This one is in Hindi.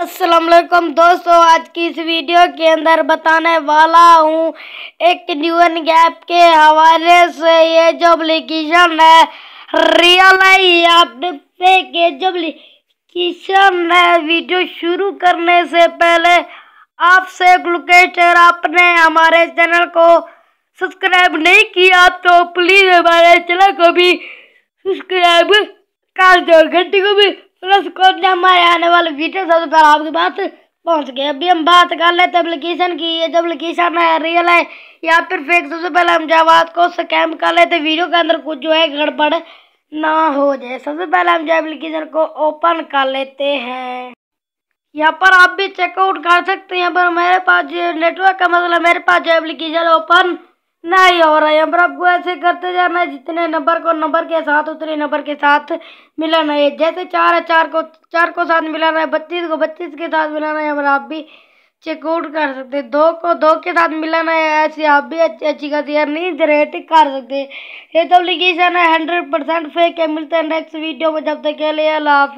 असलकम दोस्तों आज की इस वीडियो के अंदर बताने वाला हूँ एक न्यून गैप के हवाले से ये जो एप्लीकेशन है रियल है ये के जो एप्लीकेशन है वीडियो शुरू करने से पहले आपसे लोकेटर आपने हमारे चैनल को सब्सक्राइब नहीं किया तो प्लीज़ हमारे चैनल को भी सब्सक्राइब कर दो घंटे को भी तो हमारे आने वाले वीडियो सबसे पहले आपके पास पहुंच गए अभी हम बात कर लेते हैं एप्लीकेशन की ये जो एप्लीकेशन है रियल है या फिर फेक सबसे पहले हम जवाब को स्कैम कर लेते वीडियो के अंदर कुछ जो है गड़बड़ ना हो जाए सबसे पहले हम जो एप्लीकेशन को ओपन कर लेते हैं यहाँ पर आप भी चेकआउट कर सकते हैं पर मेरे पास जो नेटवर्क का मतलब मेरे पास जो एप्लीकेशन ओपन नहीं हो रहा है पर आपको ऐसे करते जाना है जितने नंबर को नंबर के साथ उतने नंबर के साथ मिलाना है जैसे चार है चार को चार को साथ मिलाना है बत्तीस को बत्तीस के साथ मिलाना है आप भी चेकआउट कर सकते दो को दो के साथ मिलाना है ऐसे आप भी अच्छी अच्छी खासी अर्निंग जनरेट कर सकते हैं ये तो एप्लीकेशन है हंड्रेड परसेंट फेक है मिलते हैं नेक्स्ट वीडियो में जब तक के लिए अल्लाह